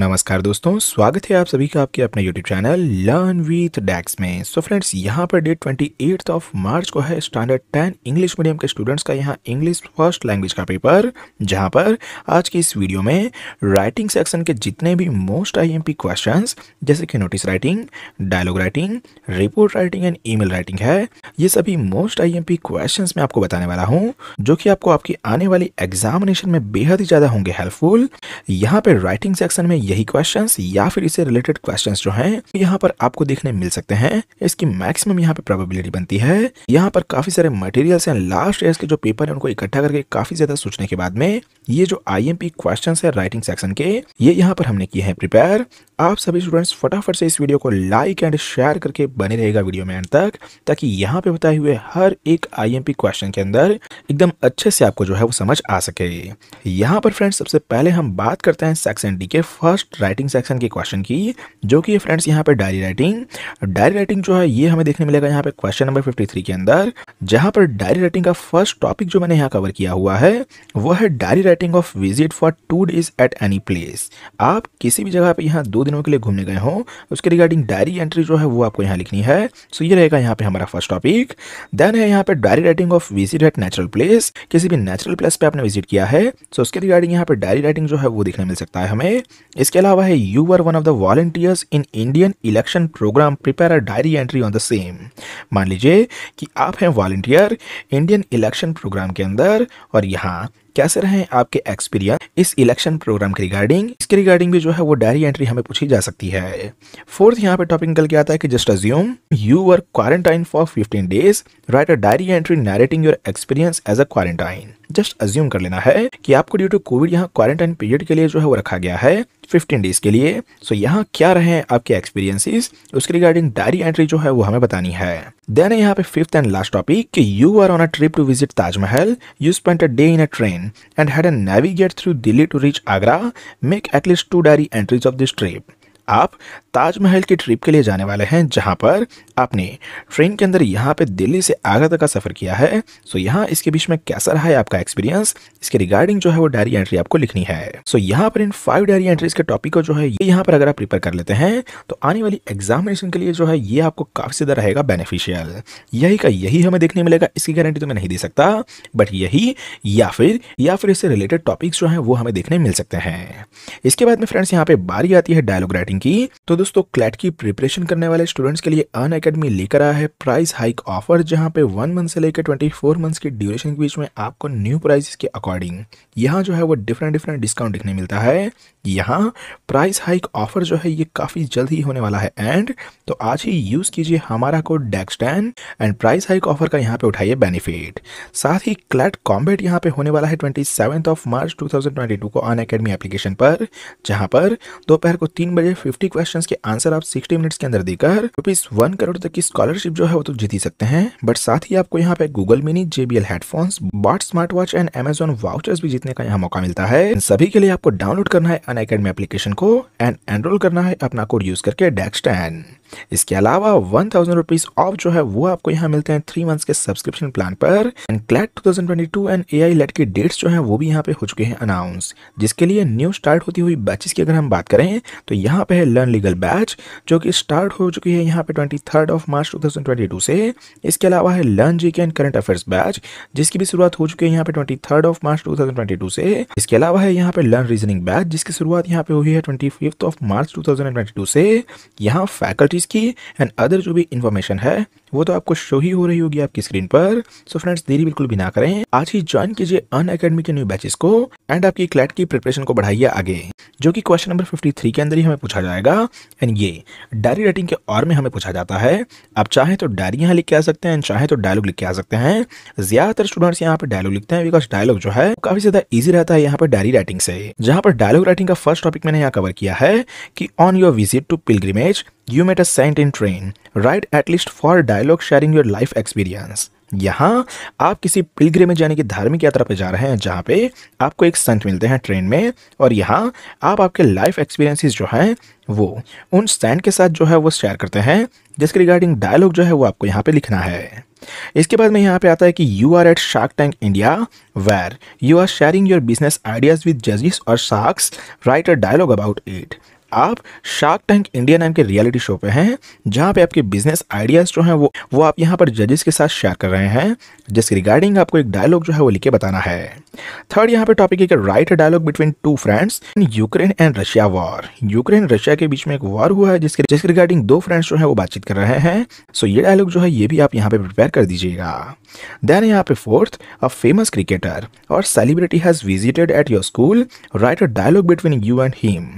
नमस्कार दोस्तों स्वागत है आप सभी का आपके अपने YouTube channel learn with Dax में सो so फ्रेंड्स यहाँ पर date twenty eighth of March को है स्टैंडर्ड टेन इंग्लिश मीडियम के स्टूडेंट्स का यहाँ इंग्लिश फर्स्ट लैंग्वेज का पेपर जहाँ पर आज की इस वीडियो में राइटिंग सेक्शन के जितने भी मोस्ट आईएमपी क्वेश्चंस जैसे कि notice writing dialogue writing report writing and email writing है ये सभी मोस्ट आईएमपी क्वेश्चंस में आपको बताने वाला हूँ जो कि आपको आपकी आने वाली एग्जामिनेशन में बेहद ही ज़्यादा होंगे हेल्पफुल यहाँ पर राइटिंग सेक्शन में यही क्वेश्चन या फिर इससे रिलेटेड क्वेश्चन जो है यहाँ पर आपको देखने मिल सकते हैं इसकी मैक्सिमम यहाँ पे प्रोबेबिलिटी बनती है यहाँ पर काफी सारे मटेरियल हैं लास्ट ईयर के जो पेपर है उनको इकट्ठा करके काफी ज्यादा सोचने के बाद में ये जो आई एम पी क्वेश्चन है राइटिंग सेक्शन के ये यहाँ पर हमने किए हैं प्रिपेयर आप सभी स्टूडेंट्स फटाफट से इस वीडियो को लाइक एंड शेयर करके बने रहेगा वीडियो में एंड तक ताकि यहाँ पे बताए हुए हर एक आईएमपी क्वेश्चन के अंदर एकदम अच्छे से आपको जो है वो समझ आ सके यहाँ पर फ्रेंड्स सबसे पहले हम बात करते हैं सेक्शन डी के फर्स्ट फर्स्ट राइटिंग सेक्शन के क्वेश्चन की जो कि फ्रेंड्स यहाँ पे डायरी राइटिंग डायरी राइटिंग जो है ये हमें देखने मिलेगा यहाँ पे क्वेश्चन नंबर 53 के अंदर जहाँ पर डायरी राइटिंग का फर्स्ट टॉपिक जो मैंने यहाँ कवर किया हुआ है वो है diary writing of visit for two days at any place आप किसी भी जगह पर यहाँ दो दिनों के लिए घूमने गए हों उसके रिगार्डिंग डायरी एंट्री जो है वो आपको यहाँ लिखनी है सो ये रहेगा यहाँ पे हमारा फर्स्ट टॉपिक देन है यहाँ पे diary writing of visit at natural place किसी भी नेचुरल प्लेस पर आपने विजिट किया है सो उसके रिगार्डिंग यहाँ पर डायरी राइटिंग जो है वो देखने मिल सकता है हमें इसके अलावा है you are one of the volunteers in Indian election programme prepare a diary entry on the same मान लीजिए कि आप हैं वॉल्टियर इंडियन इलेक्शन प्रोग्राम के अंदर और यहाँ कैसे रहे आपके एक्सपीरियंस इस इलेक्शन प्रोग्राम के रिगार्डिंग इसके रिगार्डिंग भी जो है वो डायरी एंट्री हमें पूछी जा सकती है फोर्थ यहाँ पे टॉपिक निकल के आता है कि just assume you were quarantine for fifteen days write a diary entry narrating your experience as a quarantine just assume कर लेना है कि आपको ड्यू टू कोविड यहाँ क्वारंटाइन पीरियड के लिए जो है वो रखा गया है फिफ्टीन डेज के लिए सो so, यहाँ क्या रहे आपके एक्सपीरियंसेस उसके रिगार्डिंग डायरी एंट्री जो है वो हमें बतानी है देन यहाँ पे फिफ्थ एंड लास्ट टॉपिक कि you are on a trip to visit Taj Mahal you spent a day in a train and had a navigate through Delhi to reach Agra, make at least two diary entries of this trip. आप ताजमहल की trip के लिए जाने वाले हैं जहां पर आपने ट्रेन के अंदर यहाँ पे दिल्ली से आगरा तक का सफ़र किया है सो यहाँ इसके बीच में कैसा रहा है आपका एक्सपीरियंस इसके रिगार्डिंग जो है वो डायरी एंट्री आपको लिखनी है सो यहाँ पर इन फाइव डायरी एंट्रीज के टॉपिक को जो है ये यहाँ पर अगर आप प्रिपेयर कर लेते हैं तो आने वाली एग्जामिनेशन के लिए जो है ये आपको काफ़ी ज़्यादा रहेगा बेनिफिशियल यही का यही हमें देखने मिलेगा इसकी गारंटी तो मैं नहीं दे सकता बट यही या फिर या फिर इससे रिलेटेड टॉपिक्स जो हैं वो हमें देखने मिल सकते हैं इसके बाद में फ्रेंड्स यहाँ पे बारी आती है डायलॉग राइटिंग की तो दोस्तों क्लैट की प्रिपरेशन करने वाले स्टूडेंट्स के लिए अन अकेडमी लेकर आया है प्राइस हाइक ऑफर जहां पे वन मंथ से लेकर ट्वेंटी फोर मंथ्स की ड्यूरेशन के बीच में आपको न्यू प्राइस के अकॉर्डिंग यहाँ जो है वो डिफरेंट डिफरेंट डिस्काउंट दिखने मिलता है यहाँ प्राइस हाइक ऑफर जो है ये काफ़ी जल्द ही होने वाला है एंड तो आज ही यूज़ कीजिए हमारा code Dax and price hike offer का यहाँ पे उठाइए बेनिफिट साथ ही क्लैट कॉम्बेट यहाँ पे होने वाला है ट्वेंटी ऑफ मार्च टू को अन अकेडमी एप्लीकेशन पर जहां पर दोपहर को तीन बजे फिफ्टी क्वेश्चन के आंसर आप सिक्सटी मिनट्स के अंदर देकर रुपीज वन करोड़ तक की स्कॉलरशिप जो है वो तो जीत ही सकते हैं बट साथ ही आपको यहाँ पे Google mini JBL headphones boAt smart watch and Amazon vouchers भी जीतने का यहाँ मौका मिलता है सभी के लिए आपको डाउनलोड करना है अन अकेडमी एप्लीकेशन को एंड एनरोल करना है अपना कोड यूज करके डेक्स टेन इसके अलावा वन थाउजेंड रुपीज ऑफ जो है वो आपको यहाँ मिलते हैं थ्री मंथ्स के सब्सक्रिप्शन प्लान पर and CLAT two thousand twenty two and AILET की डेट्स जो है वो भी यहाँ पे हो चुके हैं अनाउंस जिसके लिए न्यू स्टार्ट होती हुई बैचेस की अगर हम बात करें तो यहाँ पे है लर्न लीगल बैच जो कि स्टार्ट हो चुकी है यहाँ पे ट्वेंटी थर्ड ऑफ मार्च 2022 से इसके अलावा है लर्न जी के एंड करंट अफेयर्स बैच जिसकी भी शुरुआत हो चुकी है यहाँ पे ट्वेंटी थर्ड ऑफ मार्च 2022 से इसके अलावा है यहाँ पे लर्न रीजनिंग बैच जिसकी शुरुआत यहाँ पे हुई है twenty fifth of March to से यहाँ फैकल्टीज की एंड अदर जो भी इन्फॉर्मेशन है वो तो आपको शो ही हो रही होगी आपकी स्क्रीन पर सो फ्रेंड्स देरी बिल्कुल भी ना करें आज ही ज्वाइन कीजिए अन अकेडमी के न्यू बैचेस को एंड आपकी क्लैट की प्रिपरेशन को बढ़ाइए आगे जो कि क्वेश्चन नंबर 53 के अंदर ही हमें पूछा जाएगा एंड ये डायरी राइटिंग के और में हमें पूछा जाता है आप चाहे तो डायरी यहाँ लिख के आ सकते हैं चाहे तो डायलॉग लिख के आ सकते हैं ज्यादातर स्टूडेंट्स यहाँ पर डायलॉग लिखते हैं बिकॉज डायलॉग जो है काफी ज्यादा ईजी रहता है यहाँ पर डायरी राइटिंग से जहाँ पर डायलॉग राइटिंग का फर्स्ट टॉपिक मैंने यहाँ कवर किया है कि on your visit to pilgrimage you met a saint in train write at least four dialogue sharing your life experience यहाँ आप किसी पिलग्रे में जाने की धार्मिक यात्रा पर जा रहे हैं जहाँ पे आपको एक संत मिलते हैं ट्रेन में और यहाँ आप आपके लाइफ एक्सपीरियंसेस जो हैं वो उन सेंट के साथ जो है वो शेयर करते हैं जिसके रिगार्डिंग डायलॉग जो है वो आपको यहाँ पे लिखना है इसके बाद में यहाँ पे आता है कि you are at Shark Tank India where you are sharing your business ideas with जजिस और sharks write a dialogue about it आप शार्क टैंक इंडिया नाम के रियलिटी शो पे हैं जहाँ पे आपके बिजनेस आइडियाज़ जो हैं वो वो आप यहाँ पर जजेस के साथ शेयर कर रहे हैं जिसके रिगार्डिंग आपको एक डायलॉग जो है वो लिख के बताना है थर्ड यहाँ पे टॉपिक एक write dialogue between two friends Ukraine and Russia war Ukraine Russia के बीच में एक वॉर हुआ है जिसके जिसके रिगार्डिंग दो फ्रेंड्स जो है वो बातचीत कर रहे हैं सो ये डायलॉग जो है ये भी आप यहाँ पे प्रिपेयर कर दीजिएगा देन यहाँ पे फोर्थ अ फेमस क्रिकेटर और celebrity has visited at your school write a dialogue between you and him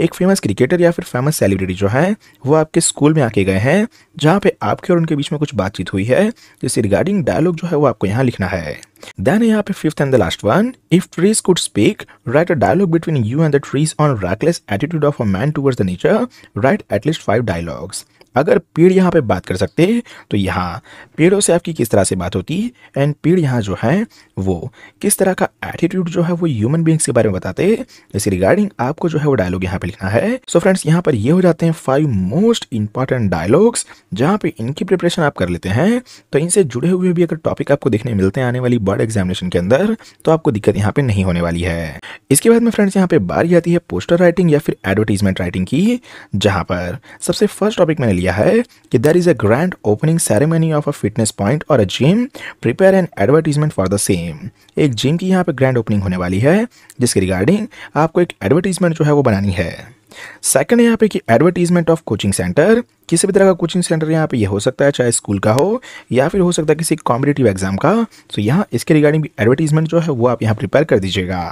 एक फेमस क्रिकेटर या फिर फेमस सेलिब्रिटी जो है वो आपके स्कूल में आके गए हैं जहाँ पे आपके और उनके बीच में कुछ बातचीत हुई है जिससे रिगार्डिंग डायलॉग जो है वो आपको यहाँ लिखना है देन यहाँ पे fifth and the last one if trees could speak write a dialogue between you and the trees on reckless attitude of a man towards the nature write at least five dialogues अगर पेड़ यहाँ पे बात कर सकते हैं तो यहाँ पेड़ों से आपकी किस तरह से बात होती है एंड पेड़ यहाँ जो है वो किस तरह का एटीट्यूड जो है वो ह्यूमन बींग्स के बारे में बताते हैं इसी रिगार्डिंग आपको जो है वो डायलॉग यहाँ पे लिखना है सो फ्रेंड्स यहाँ पर ये यह हो जाते हैं फाइव मोस्ट इंपॉर्टेंट डायलॉग्स जहाँ पे इनकी प्रिपरेशन आप कर लेते हैं तो इनसे जुड़े हुए भी अगर टॉपिक आपको देखने मिलते हैं आने वाली बर्ड एग्जामिनेशन के अंदर तो आपको दिक्कत यहाँ पे नहीं होने वाली है इसके बाद में फ्रेंड्स यहाँ पे बारी आती है पोस्टर राइटिंग या फिर एडवर्टीजमेंट राइटिंग की जहाँ पर सबसे फर्स्ट टॉपिक मैंने लिया है कि there is a grand opening ceremony of a fitness point और a gym prepare an advertisement for the same एक जिम की यहाँ पर ग्रैंड ओपनिंग होने वाली है जिसके रिगार्डिंग आपको एक एडवर्टीजमेंट जो है वो बनानी है सेकंड यहाँ पे कि एडवर्टीजमेंट ऑफ कोचिंग सेंटर किसी भी तरह का कोचिंग सेंटर यहाँ पे ये यह हो सकता है चाहे स्कूल का हो या फिर हो सकता है किसी कॉम्पिटेटिव एग्जाम का तो यहाँ इसके रिगार्डिंग भी एडवर्टीजमेंट जो है वो आप यहाँ प्रिपेयर कर दीजिएगा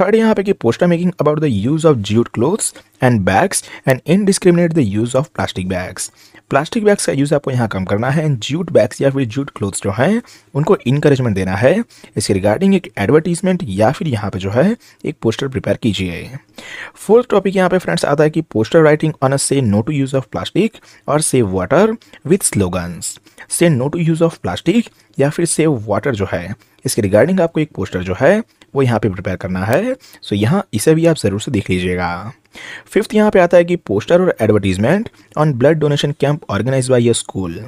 थर्ड यहाँ पे कि poster making about the use of jute clothes and bags and indiscriminate the use of plastic bags plastic bags का यूज़ आपको यहाँ कम करना है जूट बैग्स या फिर जूट क्लोथ्स जो हैं उनको इनकरेजमेंट देना है इसके रिगार्डिंग एक एडवर्टीजमेंट या फिर यहाँ पर जो है एक पोस्टर प्रिपेयर कीजिए फोर्थ टॉपिक यहाँ पे फ्रेंड्स आता है कि poster writing on a say no to use of plastic और save water with slogans say no to use of plastic या फिर सेव वाटर जो है इसके रिगार्डिंग आपको एक पोस्टर जो है वो यहाँ पे प्रिपेयर करना है सो यहाँ इसे भी आप ज़रूर से देख लीजिएगा फिफ्थ यहाँ पे आता है कि पोस्टर और advertisement on blood donation camp organise by your school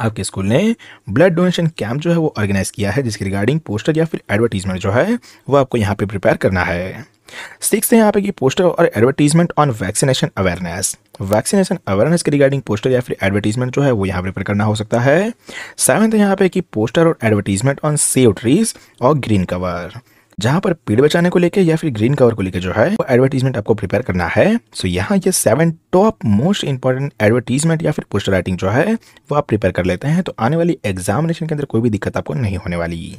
आपके स्कूल ने ब्लड डोनेशन कैंप जो है वो ऑर्गेनाइज किया है जिसके रिगार्डिंग पोस्टर या फिर एडवर्टीजमेंट जो है वो आपको यहाँ पे प्रिपेयर करना है सिक्स यहाँ पे कि पोस्टर और advertisement on vaccination awareness vaccination awareness के रिगार्डिंग पोस्टर या फिर एडवर्टीजमेंट जो है वो यहाँ प्रिपेयर करना हो सकता है सेवन्थ यहाँ पे कि पोस्टर और एडवर्टीजमेंट ऑन सेव ट्रीज और ग्रीन कवर जहां पर पेड़ बचाने को लेकर या फिर ग्रीन कवर को लेकर जो है वो एडवर्टीजमेंट आपको प्रिपेयर करना है सो so, यहाँ ये seven top most important advertisement या फिर पोस्टर राइटिंग जो है वो आप प्रिपेयर कर लेते हैं तो आने वाली एग्जामिनेशन के अंदर कोई भी दिक्कत आपको नहीं होने वाली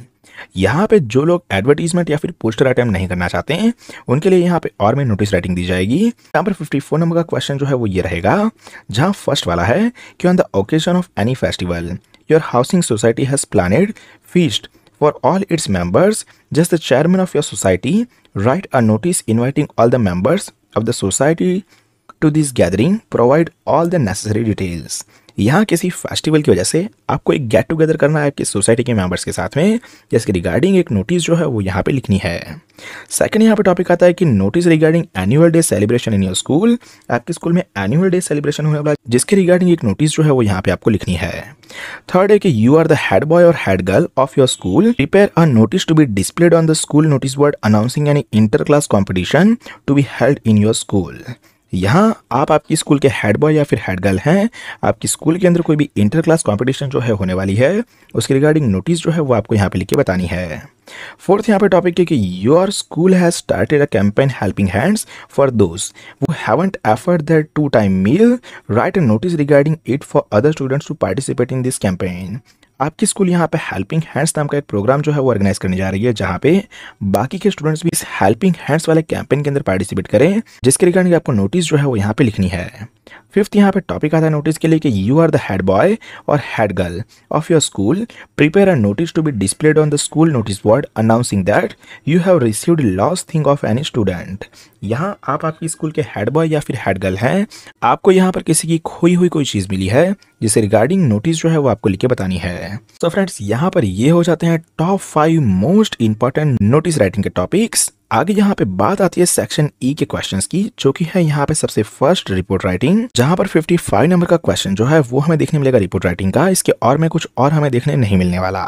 यहाँ पे जो लोग एडवर्टीजमेंट या फिर पोस्टर आइटम नहीं करना चाहते हैं उनके लिए यहाँ पे और में नोटिस राइटिंग दी जाएगी यहाँ पर फोर नंबर का क्वेश्चन जो है वो ये रहेगा जहाँ फर्स्ट वाला है कि on the occasion of any festival your housing society has planned feast for all its members, just the chairman of your society write a notice inviting all the members of the society to this gathering, provide all the necessary details. यहाँ किसी festival की वजह से आपको एक get together करना है आपकी सोसाइटी के मेंबर्स के साथ में जिसके रिगार्डिंग एक नोटिस जो है वो यहाँ पे लिखनी है सेकंड यहाँ पे टॉपिक आता है कि notice regarding annual day celebration in your school आपके स्कूल में एनुअल डे सेलिब्रेशन होने वाला जिसके रिगार्डिंग एक नोटिस जो है वो यहाँ पे आपको लिखनी है थर्ड है कि you are the head boy और head girl of your school prepare a notice to be displayed on the school notice board announcing any inter class competition to be held in your school यहाँ आप आपकी school के head boy या फिर head girl हैं आपकी school के अंदर कोई भी इंटर क्लास कॉम्पिटिशन जो है होने वाली है उसके रिगार्डिंग नोटिस जो है वो आपको यहाँ पे लिख के बतानी है फोर्थ यहाँ पे टॉपिक है कि your school has started a campaign helping hands for those who haven't afford their two time meal write a notice regarding it for other students to participate in this campaign आपकी school यहाँ पे helping hands नाम का एक programme जो है वो organise करने जा रही है जहाँ पे बाकी के स्टूडेंट्स भी इस हेल्पिंग हैंड्स वाले कैंपेन के अंदर पार्टिसिपेट करें जिसके रिगार्डिंग आपको नोटिस जो है वो यहाँ पे लिखनी है फिफ्थ यहाँ पे टॉपिक आता है नोटिस के लिए कि you are the head boy और head girl of your school prepare a notice to be displayed on the school notice board announcing that you have received loss thing of any student यहाँ आप आपकी school के head boy या फिर head girl हैं आपको यहाँ पर किसी की खोई हुई कोई चीज़ मिली है जिसे रिगार्डिंग नोटिस जो है वो आपको लिख के बतानी है सो फ्रेंड्स यहाँ पर ये हो जाते हैं top five most important notice writing के टॉपिक्स आगे यहाँ पे बात आती है सेक्शन ई e के क्वेश्चंस की जो कि है यहाँ पे सबसे फर्स्ट रिपोर्ट राइटिंग जहाँ पर 55 नंबर का क्वेश्चन जो है वो हमें देखने मिलेगा रिपोर्ट राइटिंग का इसके और में कुछ और हमें देखने नहीं मिलने वाला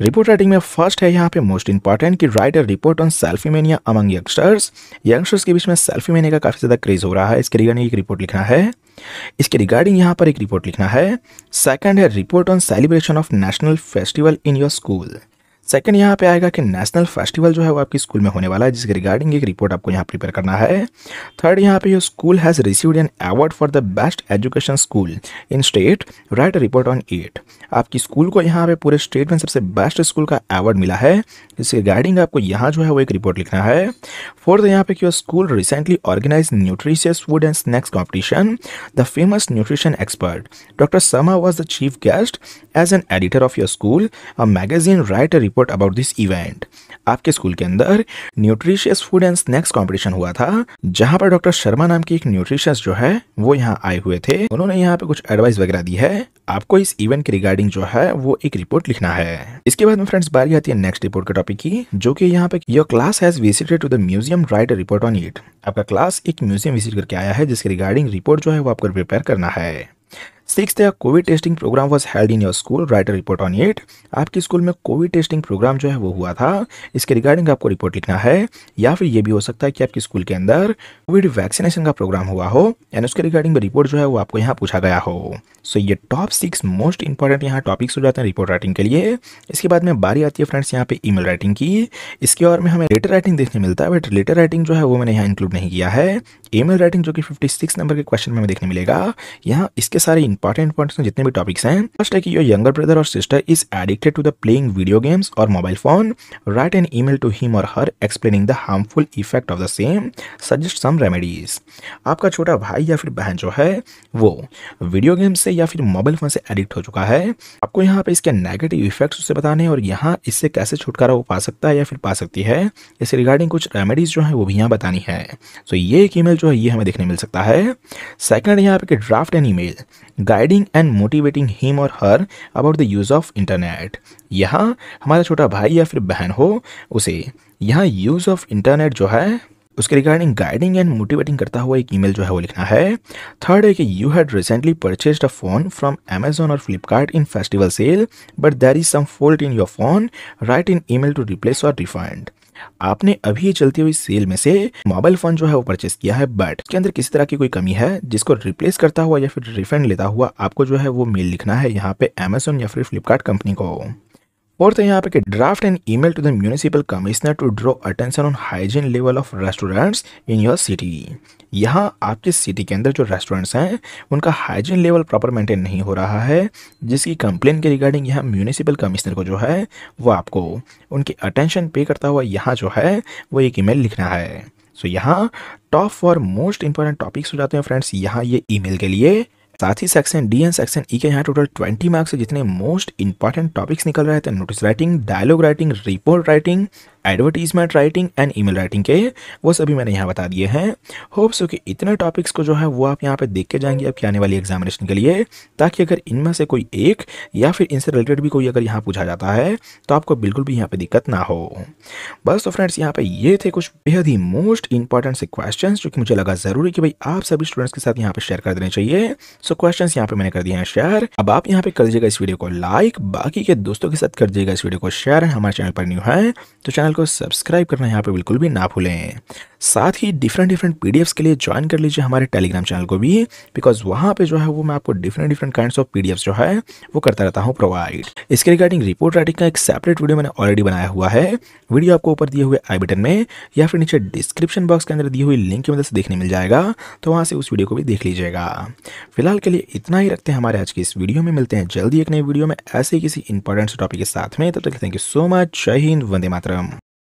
रिपोर्ट राइटिंग में फर्स्ट है यहाँ पे मोस्ट इंपॉर्टेंट कि write a report on selfie mania among youngsters youngsters के बीच में सेल्फी मेनिया का काफ़ी ज़्यादा क्रेज हो रहा है इसके रिगार्डिंग एक रिपोर्ट लिखना है इसके रिगार्डिंग यहाँ पर एक रिपोर्ट लिखना है सेकंड है report on celebration of national festival in your school second यहाँ पे आएगा कि नेशनल फेस्टिवल जो है वो आपके स्कूल में होने वाला है जिसके रिगार्डिंग एक रिपोर्ट आपको यहाँ प्रिपेयर करना है थर्ड यहाँ पे your school has received an award for the best education school in state write report on at आपकी स्कूल को यहाँ पे पूरे स्टेट में सबसे बेस्ट स्कूल का अवार्ड मिला है जिसके रिगार्डिंग आपको यहाँ जो है वो एक रिपोर्ट लिखना है फोर्थ यहाँ पे your school recently organise nutritious food and snacks competition the famous nutrition expert doctor Sama was the chief guest as an editor of your school a magazine write report about this event आपके school के अंदर nutritious food and snacks competition हुआ था जहां पर doctor Sharma नाम की एक न्यूट्रिशियस जो है वो यहाँ आए हुए थे उन्होंने यहाँ पे कुछ एडवाइस वगैरह दी है आपको इस इवेंट के रिगार्डिंग जो है वो एक रिपोर्ट लिखना है इसके बाद में फ्रेंड्स बारी आती है नेक्स्ट रिपोर्ट के टॉपिक की जो कि यहाँ पे your class has visited to the museum write report on it आपका क्लास एक म्यूजियम विजिट करके आया है जिसके रिगार्डिंग रिपोर्ट जो है वो आपको प्रिपेयर करना है six covid testing program was held in your school write report on it आपके स्कूल में कोविड टेस्टिंग प्रोग्राम जो है वो हुआ था इसके रिगार्डिंग आपको रिपोर्ट लिखना है या फिर ये भी हो सकता है कि आपके स्कूल के अंदर कोविड वैक्सीनेशन का प्रोग्राम हुआ हो एंड उसके रिगार्डिंग रिपोर्ट जो है वो आपको यहाँ पूछा गया हो सो so, ये टॉप सिक्स मोस्ट इंपॉर्टेंट यहाँ टॉपिक्स हो जाते हैं रिपोर्ट राइटिंग के लिए इसके बाद में बारी आती है फ्रेंड्स यहाँ पे ई राइटिंग की इसके और में हमें लेटर राइटिंग देखने मिलता है बट लेटर राइटिंग जो है वो मैंने यहाँ इंक्लूड नहीं किया है ई राइटिंग जो कि फिफ्टी नंबर के क्वेश्चन में हमें देखने मिलेगा यहाँ इसके सारे इंपॉर्टेंट इंपॉर्टेंट जितने भी टॉपिक्स हैं फर्स्ट है कि योर यंगर ब्रदर और sister is addicted to the playing video games और mobile phone write an email to him और her explaining the harmful effect of the same suggest some remedies आपका छोटा भाई या फिर बहन जो है वो वीडियो गेम्स से या फिर मोबाइल फोन से एडिक्ट हो चुका है आपको यहाँ पे इसके नेगेटिव इफेक्ट्स उसे बताने और यहाँ इससे कैसे छुटकारा वो पा सकता है या फिर पा सकती है इसे रिगार्डिंग कुछ रेमेडीज जो है वो भी यहाँ बतानी है सो so, ये एक ईमेल जो है ये हमें देखने मिल सकता है सेकेंड यहाँ पे कि draft an email guiding and motivating him और her about the use of internet यहाँ हमारा छोटा भाई या फिर बहन हो उसे यहाँ यूज़ ऑफ इंटरनेट जो है उसके रिगार्डिंग गाइडिंग एंड मोटिवेटिंग करता हुआ एक ईमेल जो है वो लिखना है थर्ड है कि you had recently purchase a phone from Amazon और Flipkart in festival sale but there is some fault in your phone write in email to replace और रिफंड आपने अभी चलती हुई सेल में से मोबाइल फोन जो है वो परचेस किया है बट उसके अंदर किसी तरह की कोई कमी है जिसको रिप्लेस करता हुआ या फिर रिफंड लेता हुआ आपको जो है वो मेल लिखना है यहाँ पे अमेजोन या फिर फ्लिपकार्ट कंपनी को और तो यहाँ पे draft and email to the municipal commissioner to draw attention on hygiene level of restaurants in your city यहाँ आपके सिटी के अंदर जो रेस्टोरेंट्स हैं उनका हाइजीन लेवल प्रॉपर मेंटेन नहीं हो रहा है जिसकी कंप्लेन के रिगार्डिंग यहाँ म्यूनिसिपल कमिश्नर को जो है वो आपको उनकी अटेंशन पे करता हुआ यहाँ जो है वो एक ईमेल लिखना है सो so, यहाँ top for most important topics हो जाते हैं फ्रेंड्स यहाँ ये ईमेल के लिए साथ ही section D and section E के यहाँ टोटल ट्वेंटी मार्क्स जितने मोस्ट इंपॉर्टेंट टॉपिक्स निकल रहे थे notice writing dialogue writing report writing advertisement writing and email writing के वो सभी मैंने यहाँ बता दिए हैं होप्स कि इतने टॉपिक्स को जो है वो आप यहाँ पे देख के जाएंगे आपकी आने वाली एग्जामिनेशन के लिए ताकि अगर इनमें से कोई एक या फिर इनसे रिलेटेड भी कोई अगर यहाँ पूछा जाता है तो आपको बिल्कुल भी यहाँ पर दिक्कत ना हो बस तो फ्रेंड्स यहाँ पे ये थे कुछ बेहद ही मोस्ट इंपॉर्टेंट से क्वेश्चन जो कि मुझे लगा जरूरी कि भाई आप सभी स्टूडेंट्स के साथ यहाँ पे शेयर कर देने चाहिए सो क्वेश्चन यहाँ पर मैंने कर दिए हैं शेयर अब आप यहाँ पे कर दीजिएगा इस वीडियो को लाइक बाकी के दोस्तों के साथ कर दीजिएगा इस वीडियो को शेयर हमारे चैनल पर न्यू है तो चैनल चैनल को सब्सक्राइब करना यहाँ पे बिल्कुल भी ना भूलें साथ ही डिफरेंट डिफरेंट पीडीएफ्स के लिए ज्वाइन कर लीजिए हमारे टेलीग्राम चैनल को भी बिकॉज वहाँ पे जो है वो मैं आपको different different kind of PDFs जो है वो करता रहता हूँ प्रोवाइड इसके रिगार्डिंग रिपोर्ट राइटिंग का एक सेपरेट वीडियो मैंने ऑलरेडी बनाया हुआ है वीडियो आपको ऊपर दिए हुए आई बटन में या फिर नीचे डिस्क्रिप्शन बॉक्स के अंदर दी हुई लिंक की मदद से देखने मिल जाएगा तो वहाँ से उस वीडियो को भी देख लीजिएगा फिलहाल के लिए इतना ही रखते हैं हमारे आज की इस वीडियो में मिलते हैं जल्दी एक नई वीडियो में ऐसे ही किसी इंपॉर्टेंट टॉपिक के साथ में तब तक थैंक यू सो मच जय हिंद वंदे मातरम